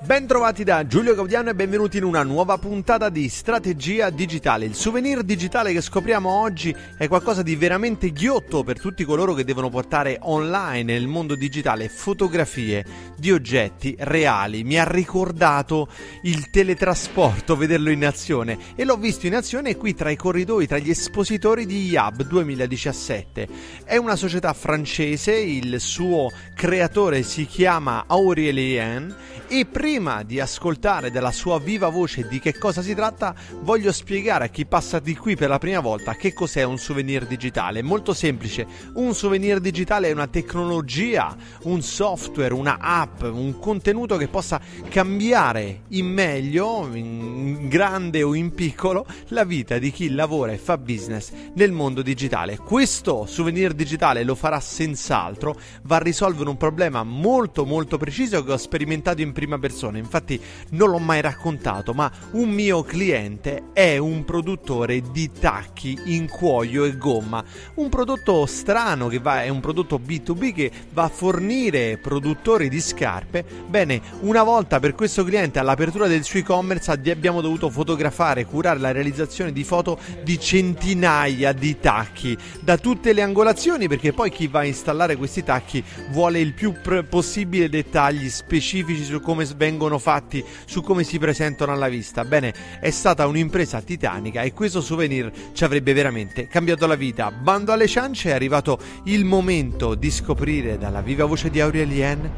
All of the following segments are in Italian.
Bentrovati da Giulio Gaudiano e benvenuti in una nuova puntata di Strategia Digitale. Il souvenir digitale che scopriamo oggi è qualcosa di veramente ghiotto per tutti coloro che devono portare online nel mondo digitale fotografie di oggetti reali. Mi ha ricordato il teletrasporto, vederlo in azione e l'ho visto in azione qui tra i corridoi, tra gli espositori di IAB 2017. È una società francese, il suo creatore si chiama Aurélien e pre- prima di ascoltare dalla sua viva voce di che cosa si tratta, voglio spiegare a chi passa di qui per la prima volta che cos'è un souvenir digitale. Molto semplice, un souvenir digitale è una tecnologia, un software, una app, un contenuto che possa cambiare in meglio, in grande o in piccolo, la vita di chi lavora e fa business nel mondo digitale. Questo souvenir digitale lo farà senz'altro, va a risolvere un problema molto molto preciso che ho sperimentato in prima persona persone, infatti non l'ho mai raccontato, ma un mio cliente è un produttore di tacchi in cuoio e gomma, un prodotto strano che va, è un prodotto B2B che va a fornire produttori di scarpe. Bene, una volta per questo cliente all'apertura del suo e-commerce abbiamo dovuto fotografare, curare la realizzazione di foto di centinaia di tacchi da tutte le angolazioni perché poi chi va a installare questi tacchi vuole il più possibile dettagli specifici su come vengono vengono fatti, su come si presentano alla vista. Bene, è stata un'impresa titanica e questo souvenir ci avrebbe veramente cambiato la vita. Bando alle ciance, è arrivato il momento di scoprire dalla viva voce di Aurelien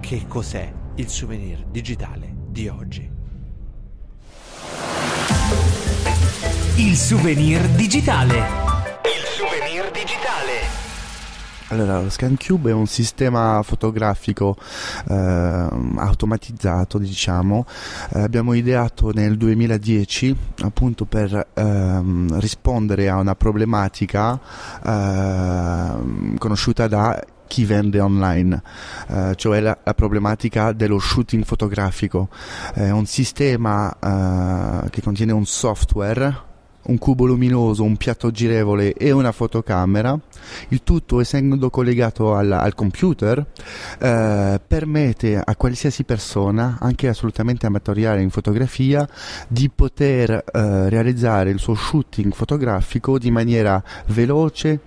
che cos'è il souvenir digitale di oggi. Il souvenir digitale. Allora, lo ScanCube è un sistema fotografico eh, automatizzato, diciamo, eh, abbiamo ideato nel 2010 appunto per ehm, rispondere a una problematica ehm, conosciuta da chi vende online, eh, cioè la, la, problematica dello shooting fotografico. È un sistema eh, che contiene un software un cubo luminoso, un piatto girevole e una fotocamera, il tutto essendo collegato al, al computer, eh, permette a qualsiasi persona, anche assolutamente amatoriale in fotografia, di poter eh, realizzare il suo shooting fotografico di maniera veloce,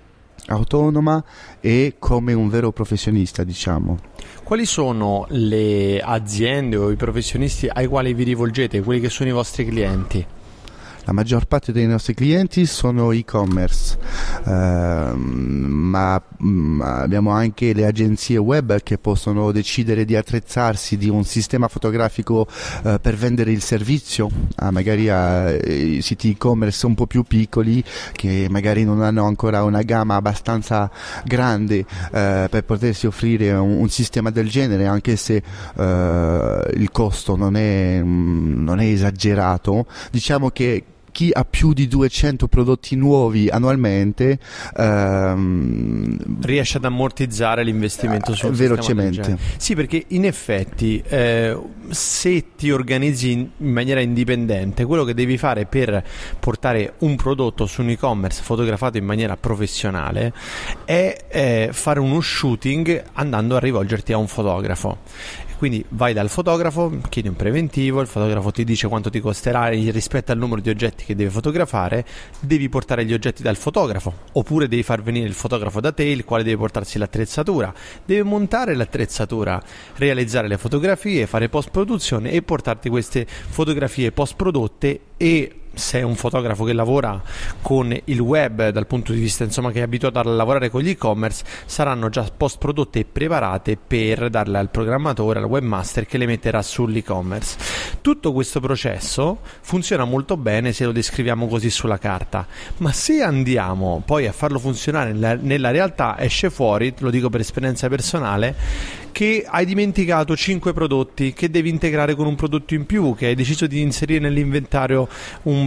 autonoma e come un vero professionista, diciamo. Quali sono le aziende o i professionisti ai quali vi rivolgete, quelli che sono i vostri clienti? La maggior parte dei nostri clienti sono e-commerce, eh, ma, ma mm, abbiamo anche le agenzie web che possono decidere di attrezzarsi di un sistema fotografico eh, per vendere il servizio a magari a eh, siti e-commerce un po' più piccoli che magari non hanno ancora una gamma abbastanza grande eh, per potersi offrire un, un, sistema del genere anche se eh, il costo non è, mm, non è esagerato diciamo che chi ha più di 200 prodotti nuovi annualmente ehm, riesce ad ammortizzare l'investimento eh, sul velocemente. Sì, perché in effetti eh, se ti organizzi in, maniera indipendente, quello che devi fare per portare un prodotto su un e-commerce fotografato in maniera professionale è eh, fare uno shooting andando a rivolgerti a un fotografo quindi vai dal fotografo, chiedi un preventivo, il fotografo ti dice quanto ti costerà rispetto al numero di oggetti che devi fotografare, devi portare gli oggetti dal fotografo, oppure devi far venire il fotografo da te, il quale deve portarsi l'attrezzatura, deve montare l'attrezzatura, realizzare le fotografie, fare post produzione e portarti queste fotografie post prodotte e sei un fotografo che lavora con il web dal punto di vista insomma, che è abituato a lavorare con gli e-commerce saranno già post prodotte e preparate per darle al programmatore, al webmaster che le metterà sull'e-commerce. Tutto questo processo funziona molto bene se lo descriviamo così sulla carta, ma se andiamo poi a farlo funzionare nella, nella realtà esce fuori, lo dico per esperienza personale, che hai dimenticato 5 prodotti che devi integrare con un prodotto in più, che hai deciso di inserire nell'inventario,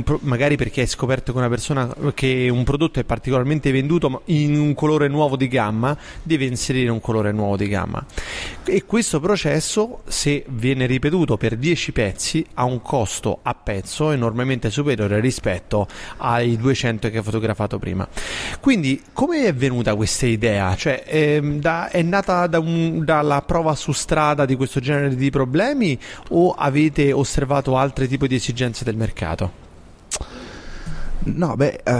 pro- magari perché hai scoperto che una persona che un prodotto è particolarmente venduto in un colore nuovo di gamma, devi inserire un colore nuovo di gamma. E questo processo, se viene ripetuto per 10 pezzi, ha un costo a pezzo enormemente superiore rispetto ai 200 che hai fotografato prima. Quindi, come è venuta questa idea? Cioè, è, ehm, da, è nata da un, dalla la prova su strada di questo genere di problemi o avete osservato altri tipi di esigenze del mercato? No, beh, uh,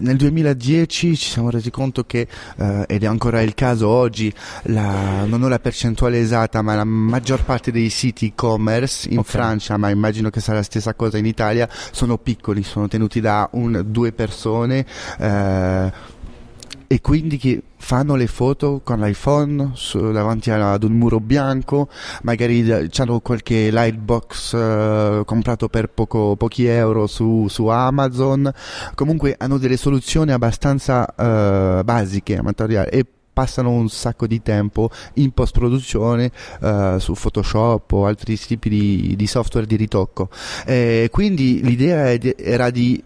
nel 2010 ci siamo resi conto che, uh, ed è ancora il caso oggi, la, non ho la percentuale esatta, ma la maggior parte dei siti e-commerce in okay. Francia, ma immagino che sarà la stessa cosa in Italia, sono piccoli, sono tenuti da un, due persone. Uh, e quindi che fanno le foto con l'iPhone su, davanti ad un muro bianco, magari hanno qualche lightbox eh, comprato per poco, pochi euro su, su, Amazon, comunque hanno delle soluzioni abbastanza eh, basiche, materiali e passano un sacco di tempo in post produzione eh, su Photoshop o altri tipi di, di software di ritocco. Eh, quindi l'idea era di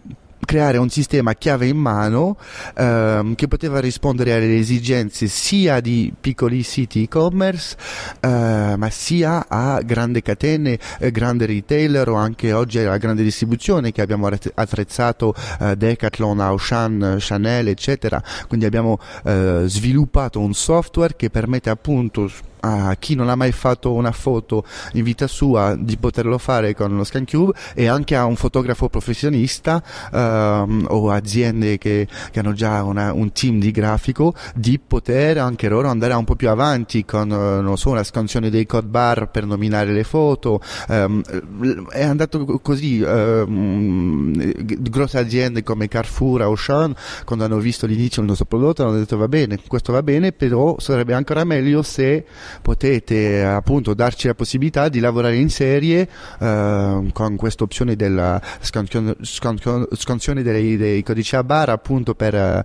creare un sistema chiave in mano ehm, che poteva rispondere alle esigenze sia di piccoli siti e-commerce eh, ma sia a grandi catene, eh, grandi retailer o anche oggi alla grande distribuzione che abbiamo attrezzato eh, Decathlon, Auchan, Chanel eccetera quindi abbiamo eh, sviluppato un software che permette appunto a chi non ha mai fatto una foto in vita sua di poterlo fare con lo Scan Cube e anche a un fotografo professionista ehm, o aziende che, che hanno già una, un team di grafico di poter anche loro andare un po' più avanti con eh, non so, una scansione dei code bar per nominare le foto. Ehm, è andato così, ehm, grosse aziende come Carrefour, o Sean quando hanno visto l'inizio del nostro prodotto hanno detto va bene, questo va bene, però sarebbe ancora meglio se potete appunto darci la possibilità di lavorare in serie eh, con questa opzione della scansione dei, dei, codici a barra appunto per, eh,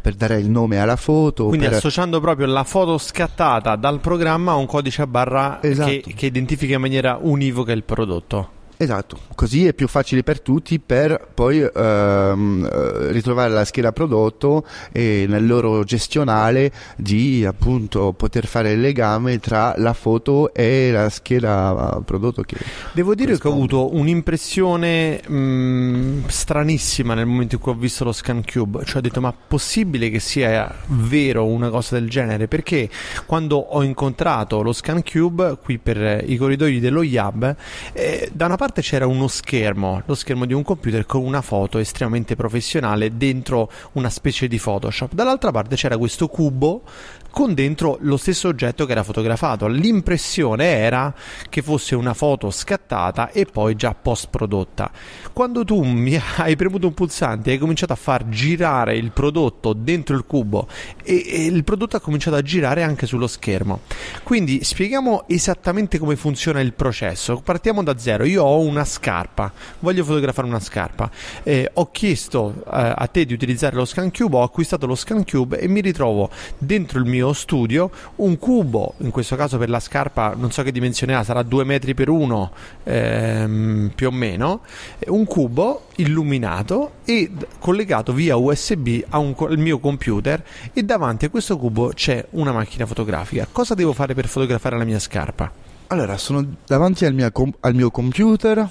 per, dare il nome alla foto. Quindi per... associando proprio la foto scattata dal programma a un codice a barra esatto. che, che identifica in maniera univoca il prodotto. Esatto, così è più facile per tutti per poi ehm, eh, ritrovare la scheda prodotto e nel loro gestionale di appunto poter fare il legame tra la foto e la scheda eh, prodotto. Devo dire risponde. che ho avuto un'impressione mh, mm, stranissima nel momento in cui ho visto lo Scan Cube, cioè ho detto ma possibile che sia vero una cosa del genere? Perché quando ho incontrato lo Scan Cube qui per eh, i corridoi dello Yab, eh, da una parte c'era uno schermo, lo schermo di un computer con una foto estremamente professionale dentro una specie di Photoshop, dall'altra parte c'era questo cubo con dentro lo stesso oggetto che era fotografato. L'impressione era che fosse una foto scattata e poi già post prodotta. Quando tu mi hai premuto un pulsante, e hai cominciato a far girare il prodotto dentro il cubo e, e il prodotto ha cominciato a girare anche sullo schermo. Quindi spieghiamo esattamente come funziona il processo. Partiamo da zero. Io ho una scarpa, voglio fotografare una scarpa. Eh, ho chiesto eh, a te di utilizzare lo scan cube, ho acquistato lo scan cube e mi ritrovo dentro il mio studio un cubo, in questo caso per la scarpa non so che dimensione ha, sarà 2 metri per 1 ehm, più o meno, un cubo, illuminato e collegato via USB un, al mio computer e davanti a questo cubo c'è una macchina fotografica. Cosa devo fare per fotografare la mia scarpa? Allora, sono davanti al mio, com- al mio computer,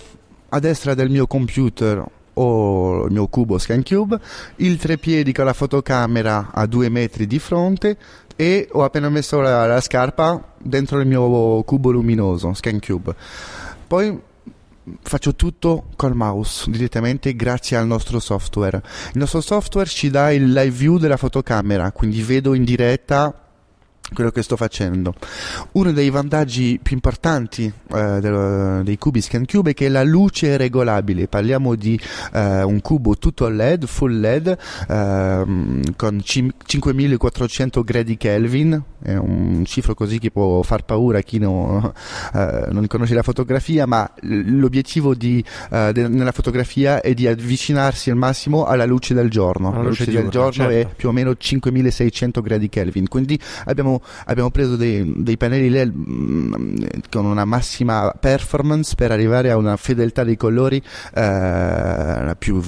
a destra del mio computer ho il mio cubo ScanCube, il treppiedi con la fotocamera a due metri di fronte e ho appena messo la, la scarpa dentro il mio cubo luminoso ScanCube. Poi faccio tutto col mouse direttamente grazie al nostro software. Il nostro software ci dà il live view della fotocamera, quindi vedo in diretta quello che sto facendo. Uno dei vantaggi più importanti eh, del, dei cubi ScanCube è che la luce è regolabile. Parliamo di eh, un cubo tutto LED, full LED, eh, con 5400 gradi Kelvin, è un cifro così che può far paura a chi no, eh, non conosce la fotografia, ma l'obiettivo di, eh, de, nella fotografia è di avvicinarsi al massimo alla luce del giorno. La, la luce, luce del giorno certo. è più o meno 5600 gradi Kelvin, quindi abbiamo abbiamo, preso dei, dei pannelli LED mm, con una massima performance per arrivare a una fedeltà dei colori eh, più,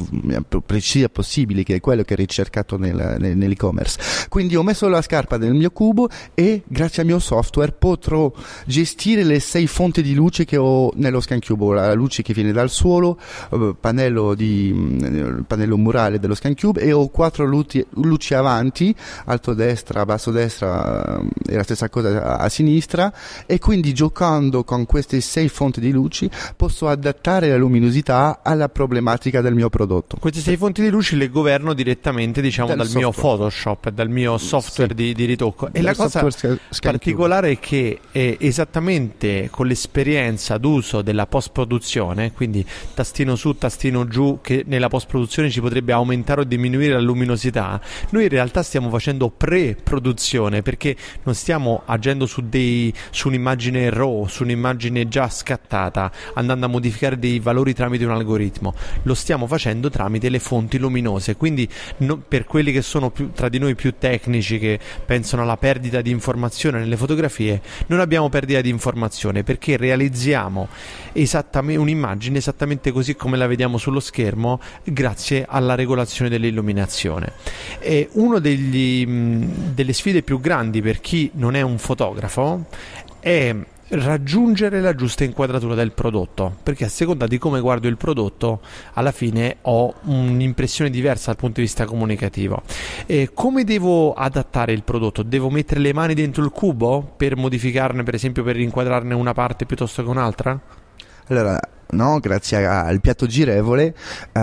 più, precisa possibile, che è quello che è ricercato nel, nel, nell'e-commerce. Quindi ho messo la scarpa nel mio cubo e grazie al mio software potrò gestire le sei fonti di luce che ho nello scan cubo, la luce che viene dal suolo, eh, pannello, di, mm, pannello murale dello scan cube e ho quattro luci, luci avanti, alto destra, basso destra, è la stessa cosa a, a sinistra e quindi giocando con queste sei fonti di luci posso adattare la luminosità alla problematica del mio prodotto. Queste sei fonti di luci le governo direttamente diciamo dal, dal mio Photoshop, dal mio software sì. di, di, ritocco. E la cosa particolare è che è esattamente con l'esperienza d'uso della post produzione, quindi tastino su, tastino giù, che nella post produzione ci potrebbe aumentare o diminuire la luminosità, noi in realtà stiamo facendo pre-produzione perché non stiamo agendo su, dei, su un'immagine raw, su un'immagine già scattata, andando a modificare dei valori tramite un algoritmo, lo stiamo facendo tramite le fonti luminose. Quindi no, per quelli che sono più, tra di noi più tecnici, che pensano alla perdita di informazione nelle fotografie, non abbiamo perdita di informazione perché realizziamo esattamente un'immagine esattamente così come la vediamo sullo schermo grazie alla regolazione dell'illuminazione. È una delle sfide più grandi per per chi non è un fotografo è raggiungere la giusta inquadratura del prodotto perché a seconda di come guardo il prodotto alla fine ho un'impressione diversa dal punto di vista comunicativo e come devo adattare il prodotto devo mettere le mani dentro il cubo per modificarne per esempio per inquadrarne una parte piuttosto che un'altra allora no? grazie al piatto girevole, eh,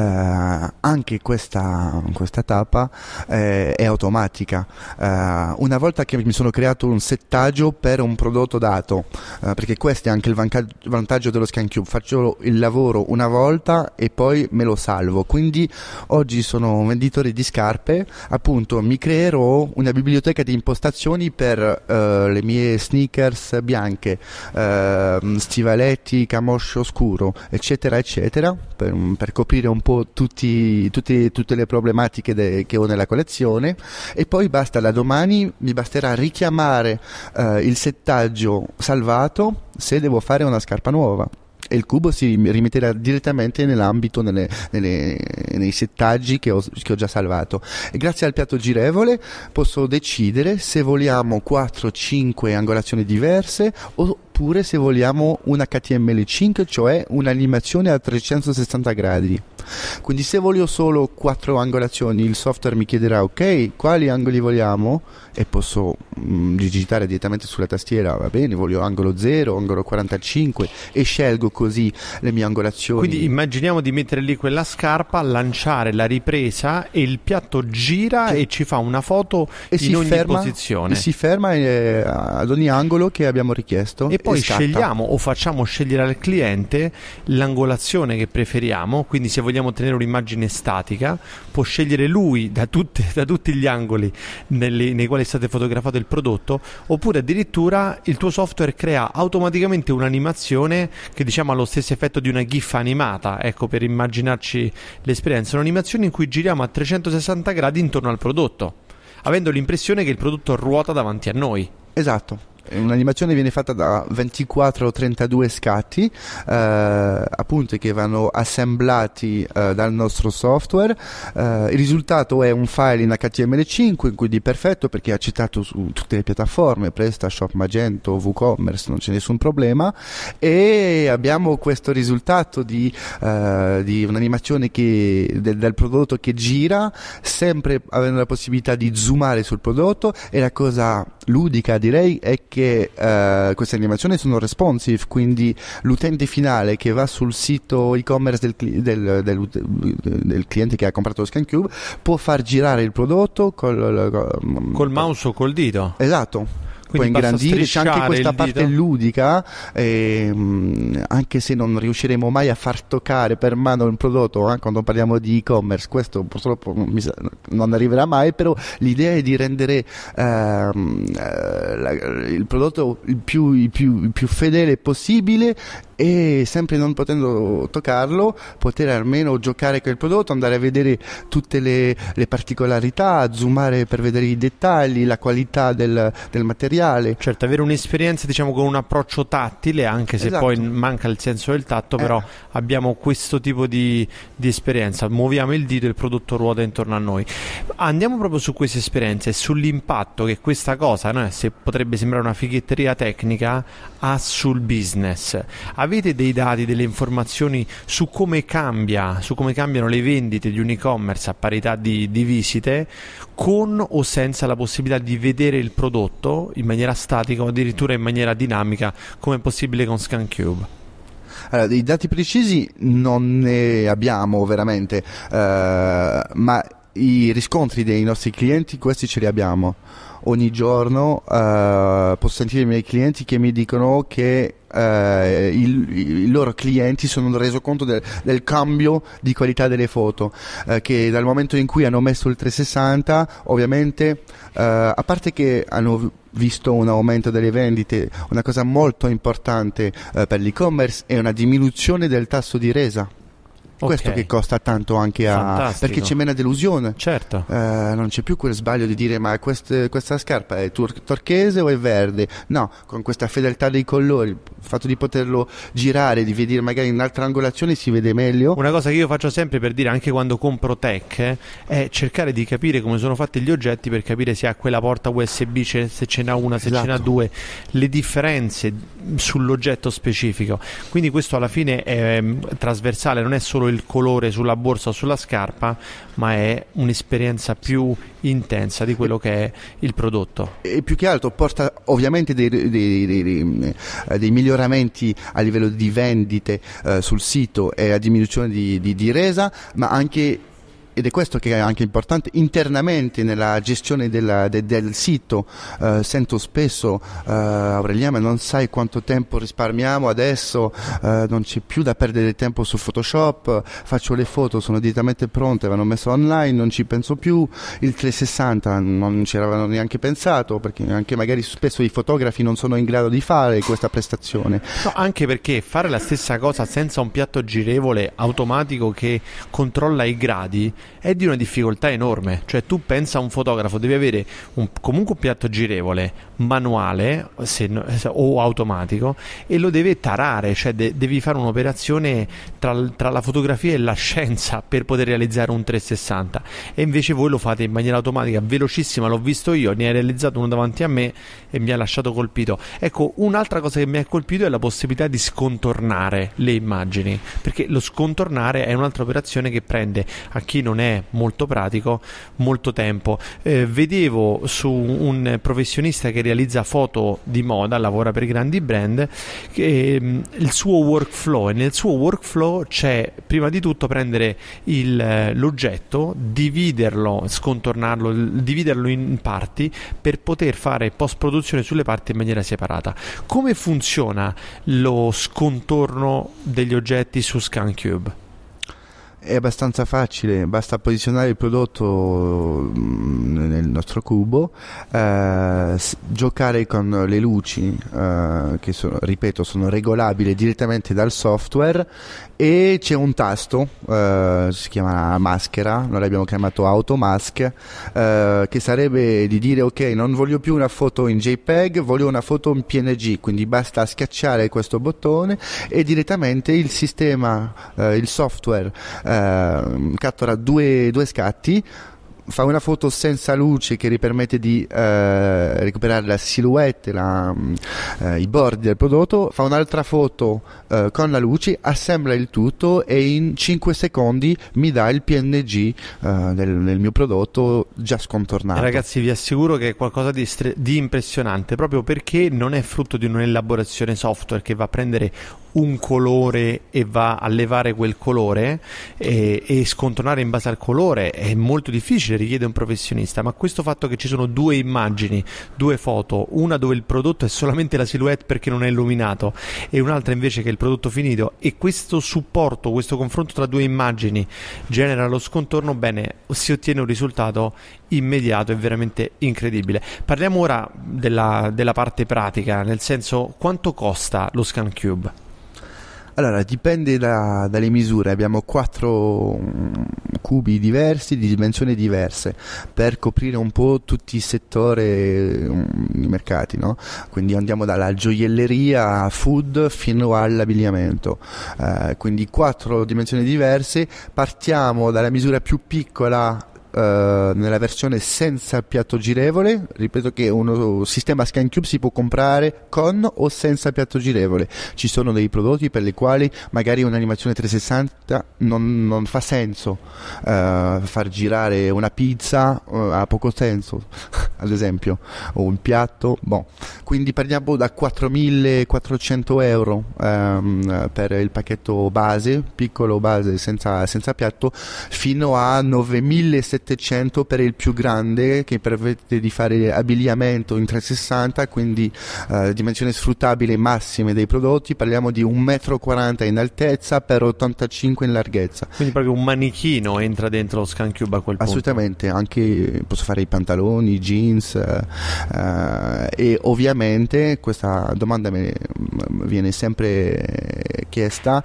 anche questa, questa tappa eh, è automatica. Eh, una volta che mi sono creato un settaggio per un prodotto dato, eh, perché questo è anche il vanca- vantaggio dello Scan Cube, faccio il lavoro una volta e poi me lo salvo. Quindi oggi sono un venditore di scarpe, appunto mi creerò una biblioteca di impostazioni per eh, le mie sneakers bianche, ehm, stivaletti, camoscio scuro eccetera, eccetera, per, mm, per coprire un po' tutti, tutti, tutte le problematiche de, che ho nella collezione e poi basta, da domani mi basterà richiamare eh, il settaggio salvato se devo fare una scarpa nuova e il cubo si rimetterà direttamente nell'ambito, nelle, nelle, nei settaggi che ho, che ho, già salvato. E grazie al piatto girevole posso decidere se vogliamo 4-5 angolazioni diverse o, oppure se vogliamo un HTML5, cioè un'animazione a 360 gradi. Quindi se voglio solo quattro angolazioni, il software mi chiederà ok, quali angoli vogliamo e posso mh, mm, digitare direttamente sulla tastiera, va bene, voglio angolo 0, angolo 45 e scelgo così le mie angolazioni. Quindi immaginiamo di mettere lì quella scarpa, lanciare la ripresa e il piatto gira che... e ci fa una foto e in ogni ferma, posizione. E si ferma eh, ad ogni angolo che abbiamo richiesto. e poi scatta. scegliamo o facciamo scegliere al cliente l'angolazione che preferiamo, quindi se vogliamo ottenere un'immagine statica può scegliere lui da, tutte, da tutti gli angoli nelle, nei quali è stato fotografato il prodotto, oppure addirittura il tuo software crea automaticamente un'animazione che diciamo ha lo stesso effetto di una GIF animata, ecco per immaginarci l'esperienza, un'animazione in cui giriamo a 360 gradi intorno al prodotto avendo l'impressione che il prodotto ruota davanti a noi. Esatto. Un'animazione viene fatta da 24 o 32 scatti, eh, appunto che vanno assemblati eh, dal nostro software. Eh, il risultato è un file in HTML5 in cui di perfetto perché è accettato su tutte le piattaforme, PrestaShop, Magento, WooCommerce, non c'è nessun problema e abbiamo questo risultato di, eh, di un'animazione che, del, del prodotto che gira, sempre avendo la possibilità di zoomare sul prodotto e la cosa ludica direi è che che eh, queste animazioni sono responsive, quindi l'utente finale che va sul sito e-commerce del, del, del, del cliente che ha comprato lo ScanCube può far girare il prodotto col, col, col mouse o col dito. Esatto può ingrandire, c'è anche questa parte dito. ludica, ehm, anche se non riusciremo mai a far toccare per mano un prodotto, eh, quando parliamo di e-commerce, questo purtroppo non arriverà mai, però l'idea è di rendere ehm, eh, la, il prodotto il più, il più, il più fedele possibile e sempre non potendo toccarlo poter almeno giocare quel prodotto, andare a vedere tutte le, le particolarità, zoomare per vedere i dettagli, la qualità del, del, materiale. Certo, avere un'esperienza diciamo con un approccio tattile, anche se esatto. poi manca il senso del tatto, eh. però abbiamo questo tipo di, di, esperienza, muoviamo il dito e il prodotto ruota intorno a noi. Andiamo proprio su queste esperienze, e sull'impatto che questa cosa, no? se potrebbe sembrare una fighetteria tecnica, ha sul business avete dei dati, delle informazioni su come, cambia, su come cambiano le vendite di un e-commerce a parità di, di visite con o senza la possibilità di vedere il prodotto in maniera statica o addirittura in maniera dinamica come è possibile con ScanCube? Allora, dei dati precisi non ne abbiamo veramente, eh, ma i riscontri dei nostri clienti questi ce li abbiamo ogni giorno uh, posso sentire i miei clienti che mi dicono che uh, il, i loro clienti sono reso conto del, del cambio di qualità delle foto, uh, che dal momento in cui hanno messo il 360 ovviamente, a parte che hanno visto un aumento delle vendite, una cosa molto importante per l'e-commerce è una diminuzione del tasso di resa. Okay. Questo che costa tanto anche a... Fantastico. perché c'è meno delusione. Certo. Eh, non c'è più quel sbaglio di dire ma quest, questa scarpa è tor- torchese o è verde? No, con questa fedeltà dei colori, il fatto di poterlo girare, di vedere magari in un'altra angolazione si vede meglio. Una cosa che io faccio sempre per dire anche quando compro tech è cercare di capire come sono fatti gli oggetti per capire se ha quella porta USB, se ce n'ha una, se esatto. ce n'ha esatto. due, le differenze sull'oggetto specifico. Quindi questo alla fine è ehm, trasversale, non è solo il il colore sulla borsa o sulla scarpa, ma è un'esperienza più intensa di quello che è il prodotto. E più che altro porta ovviamente dei, dei, dei, dei eh, miglioramenti a livello di vendite eh, sul sito e a diminuzione di, di, di resa, ma anche ed è questo che è anche importante internamente nella gestione della, de, del sito eh, sento spesso eh, Aureliano non sai quanto tempo risparmiamo adesso eh, non c'è più da perdere tempo su Photoshop faccio le foto sono direttamente pronte vanno messe online non ci penso più il 360 non ci avevano neanche pensato perché anche magari spesso i fotografi non sono in grado di fare questa prestazione no, anche perché fare la stessa cosa senza un piatto girevole automatico che controlla i gradi è di una difficoltà enorme. Cioè, tu pensa a un fotografo, devi avere un, comunque un piatto girevole, manuale se, eh, o automatico, e lo deve tarare, cioè de, devi fare un'operazione tra, tra, la fotografia e la scienza per poter realizzare un 360. E invece voi lo fate in maniera automatica, velocissima, l'ho visto io, ne hai realizzato uno davanti a me e mi ha lasciato colpito. Ecco, un'altra cosa che mi ha colpito è la possibilità di scontornare le immagini, perché lo scontornare è un'altra operazione che prende a chi non non è molto pratico, molto tempo. Eh, vedevo su un professionista che realizza foto di moda, lavora per grandi brand, che, ehm, il suo workflow e nel suo workflow c'è prima di tutto prendere il, eh, l'oggetto, dividerlo, scontornarlo, dividerlo in parti per poter fare post produzione sulle parti in maniera separata. Come funziona lo scontorno degli oggetti su ScanCube? è abbastanza facile, basta posizionare il prodotto mm, nel nostro cubo, eh, giocare con le luci eh, che sono, ripeto sono regolabili direttamente dal software e c'è un tasto, eh, si chiama maschera, noi l'abbiamo chiamato automask, eh, che sarebbe di dire ok non voglio più una foto in JPEG, voglio una foto in PNG, quindi basta schiacciare questo bottone e direttamente il sistema, eh, il software ehm, cattura due, due scatti fa una foto senza luce che gli permette di eh, recuperare la silhouette, la, mm, eh, i bordi del prodotto, fa un'altra foto eh, con la luce, assembla il tutto e in 5 secondi mi dà il PNG eh, del, del, mio prodotto già scontornato. Ragazzi vi assicuro che è qualcosa di, stre- di impressionante proprio perché non è frutto di un'elaborazione software che va a prendere un colore e va a levare quel colore e, eh, e scontornare in base al colore è molto difficile legge richiede un professionista, ma questo fatto che ci sono due immagini, due foto, una dove il prodotto è solamente la silhouette perché non è illuminato e un'altra invece che è il prodotto finito e questo supporto, questo confronto tra due immagini genera lo scontorno, bene, si ottiene un risultato immediato e veramente incredibile. Parliamo ora della, della parte pratica, nel senso quanto costa lo scan cube? Allora, dipende da, dalle misure, abbiamo quattro mm, cubi diversi di dimensioni diverse per coprire un po' tutti i settori, mm, i mercati, no? quindi andiamo dalla gioielleria al food fino all'abbigliamento, eh, quindi quattro dimensioni diverse, partiamo dalla misura più piccola eh, nella versione senza piatto girevole, ripeto che uno sistema Scan si può comprare con o senza piatto girevole. Ci sono dei prodotti per i quali magari un'animazione 360 non, non fa senso eh, far girare una pizza eh, ha poco senso, ad esempio, o un piatto, boh. Quindi parliamo da 4.400 euro ehm, per il pacchetto base, piccolo base senza, senza piatto, fino a 9.700 700 per il più grande che permette di fare abbigliamento in 360, quindi eh, dimensione sfruttabile massima dei prodotti, parliamo di 1,40 m in altezza per 85 in larghezza. Quindi proprio un manichino entra dentro lo scan cube a quel punto. Assolutamente, anche posso fare i pantaloni, i jeans eh, e ovviamente questa domanda mi mm, viene sempre chiesta,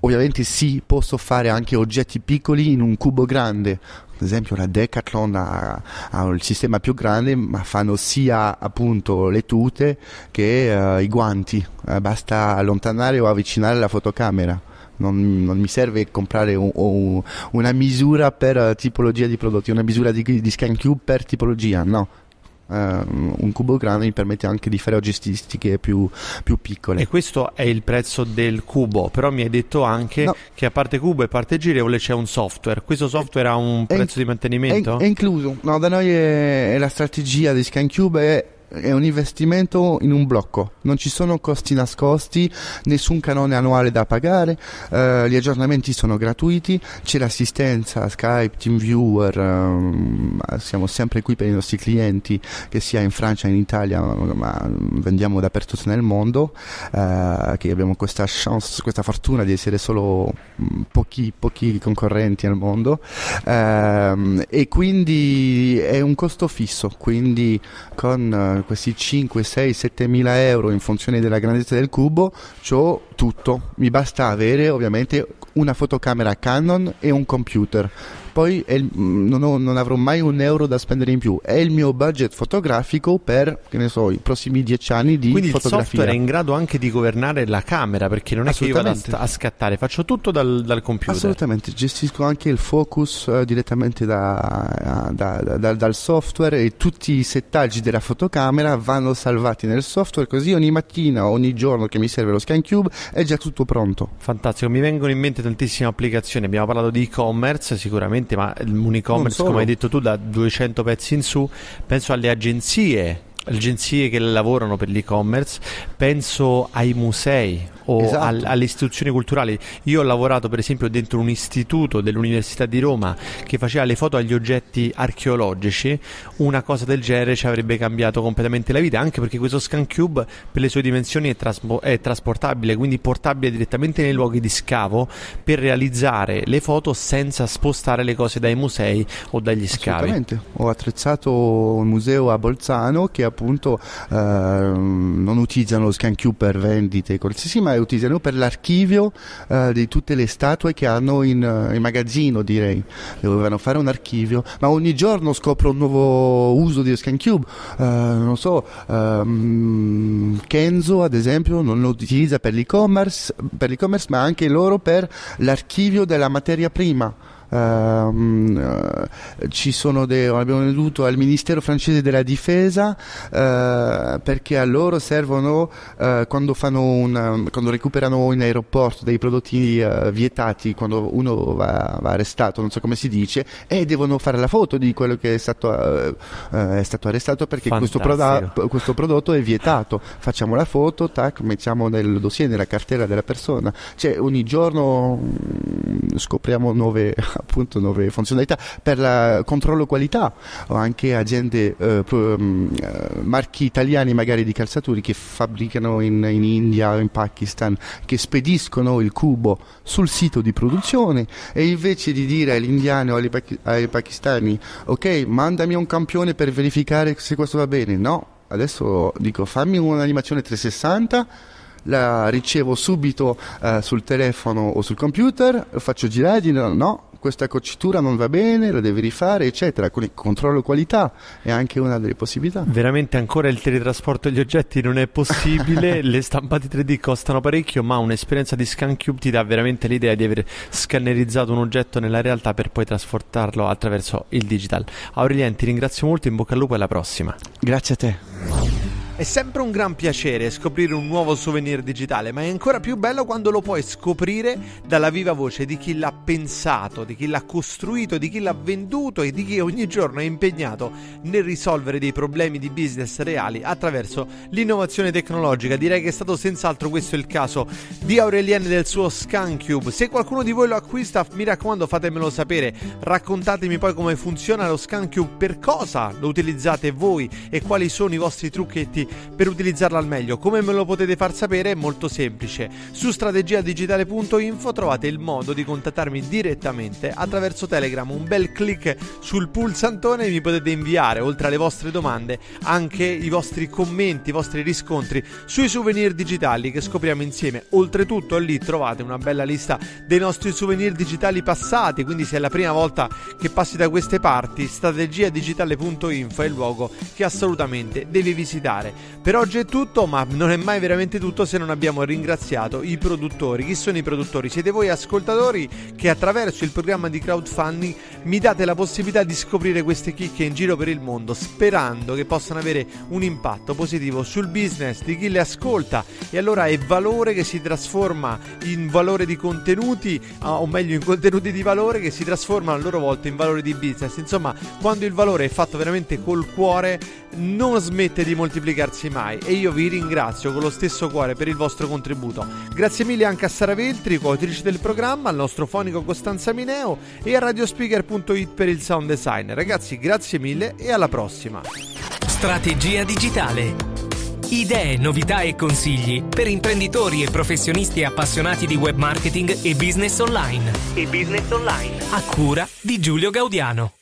ovviamente sì, posso fare anche oggetti piccoli in un cubo grande, ad esempio la Decathlon ha, ha il sistema più grande ma fanno sia appunto le tute che eh, i guanti, eh, basta allontanare o avvicinare la fotocamera. Non, non, mi serve comprare un, un, una misura per eh, tipologia di prodotti, una misura di, di scan cube per tipologia, no, um, un cubo grande mi permette anche di fare logistiche più, più, piccole. E questo è il prezzo del cubo, però mi hai detto anche no. che a parte cubo e parte girevole c'è un software. Questo software ha un prezzo è, di mantenimento? È, è, incluso, no, da noi è, è la strategia di ScanCube è un investimento in un blocco, non ci sono costi nascosti, nessun canone annuale da pagare, eh, gli aggiornamenti sono gratuiti, c'è l'assistenza Skype, TeamViewer, ehm, siamo sempre qui per i nostri clienti che sia in Francia, in Italia, ma vendiamo dappertutto nel mondo, eh, che abbiamo questa chance, questa fortuna di essere solo mm, pochi, pochi concorrenti al mondo eh, e quindi è un costo fisso, quindi con eh, questi 5, 6, 7 mila euro in funzione della grandezza del cubo, ho tutto. Mi basta avere ovviamente una fotocamera Canon e un computer poi il, mm, non, ho, non, avrò mai un euro da spendere in più. È il mio budget fotografico per, che ne so, i prossimi dieci anni di Quindi fotografia. Quindi il software è in grado anche di governare la camera, perché non è che io vado a, scattare, faccio tutto dal, dal computer. Assolutamente, gestisco anche il focus uh, direttamente da, da, da, dal software e tutti i settaggi della fotocamera vanno salvati nel software, così ogni mattina, ogni giorno che mi serve lo scan cube è già tutto pronto. Fantastico, mi vengono in mente tantissime applicazioni, abbiamo parlato di e-commerce sicuramente sicuramente, ma un e-commerce, come hai detto tu, da 200 pezzi in su, penso alle agenzie agenzie che lavorano per l'e-commerce, penso ai musei, o esatto. al, alle istituzioni culturali. Io ho lavorato per esempio dentro un istituto dell'Università di Roma che faceva le foto agli oggetti archeologici, una cosa del genere ci avrebbe cambiato completamente la vita, anche perché questo scan cube per le sue dimensioni è, traspo- è trasportabile, quindi portabile direttamente nei luoghi di scavo per realizzare le foto senza spostare le cose dai musei o dagli scavi. Esattamente, Ho attrezzato un museo a Bolzano che appunto eh, non utilizzano lo scan cube per vendite e qualsiasi, ma utilizzano per l'archivio eh, di tutte le statue che hanno in, eh, in, magazzino, direi. Dovevano fare un archivio, ma ogni giorno scopro un nuovo uso di Scan Cube. Eh, non so, ehm, Kenzo ad esempio non lo utilizza per l'e-commerce, per l'e-commerce ma anche loro per l'archivio della materia prima ehm, eh, ci sono dei, abbiamo venduto al Ministero francese della Difesa eh, perché a loro servono eh, quando, un, quando, recuperano in aeroporto dei prodotti eh, vietati quando uno va, va, arrestato, non so come si dice, e devono fare la foto di quello che è stato, eh, è stato arrestato perché questo, proda- questo, prodotto è vietato. Facciamo la foto, tac, mettiamo nel dossier, nella cartella della persona. Cioè ogni giorno mm, scopriamo nuove appunto nuove funzionalità per il controllo qualità o anche aziende, eh, mm, eh, marchi italiani magari di calzature che fabbricano in, in India o in Pakistan, che spediscono il cubo sul sito di produzione e invece di dire all'indiano o agli, ai pakistani ok mandami un campione per verificare se questo va bene, no, adesso dico fammi un'animazione 360 la ricevo subito eh, sul telefono o sul computer, faccio girare, no, questa coccitura non va bene, la devi rifare, eccetera. Quindi controllo qualità è anche una delle possibilità. Veramente ancora il teletrasporto degli oggetti non è possibile, le stampate 3D costano parecchio, ma un'esperienza di ScanCube ti dà veramente l'idea di aver scannerizzato un oggetto nella realtà per poi trasportarlo attraverso il digital. Aurelien, ti ringrazio molto, in bocca al lupo e alla prossima. Grazie a te. È sempre un gran piacere scoprire un nuovo souvenir digitale, ma è ancora più bello quando lo puoi scoprire dalla viva voce di chi l'ha pensato, di chi l'ha costruito, di chi l'ha venduto e di chi ogni giorno è impegnato nel risolvere dei problemi di business reali attraverso l'innovazione tecnologica. Direi che è stato senz'altro questo il caso di Aurelian del suo Scancube. Se qualcuno di voi lo acquista, mi raccomando, fatemelo sapere. Raccontatemi poi come funziona lo Scancube, per cosa lo utilizzate voi e quali sono i vostri trucchetti per utilizzarla al meglio. Come me lo potete far sapere è molto semplice. Su strategiadigitale.info trovate il modo di contattarmi direttamente attraverso Telegram. Un bel clic sul pulsantone mi potete inviare, oltre alle vostre domande, anche i vostri commenti, i vostri riscontri sui souvenir digitali che scopriamo insieme. Oltretutto lì trovate una bella lista dei nostri souvenir digitali passati, quindi se è la prima volta che passi da queste parti, strategiadigitale.info è il luogo che assolutamente devi visitare. Per oggi è tutto, ma non è mai veramente tutto se non abbiamo ringraziato i produttori. Chi sono i produttori? Siete voi ascoltatori che attraverso il programma di crowdfunding mi date la possibilità di scoprire queste chicche in giro per il mondo sperando che possano avere un impatto positivo sul business di chi le ascolta e allora è valore che si trasforma in valore di contenuti ah, o meglio in contenuti di valore che si trasformano a loro volta in valore di business insomma quando il valore è fatto veramente col cuore non smette di moltiplicarsi mai e io vi ringrazio con lo stesso cuore per il vostro contributo grazie mille anche a Sara Veltri coautrice del programma al nostro fonico Costanza Mineo e a Radio Speaker Digitale.it per il sound design. Ragazzi, grazie mille e alla prossima. Strategia digitale. Idee, novità e consigli per imprenditori e professionisti appassionati di web marketing e business online. E business online. A cura di Giulio Gaudiano.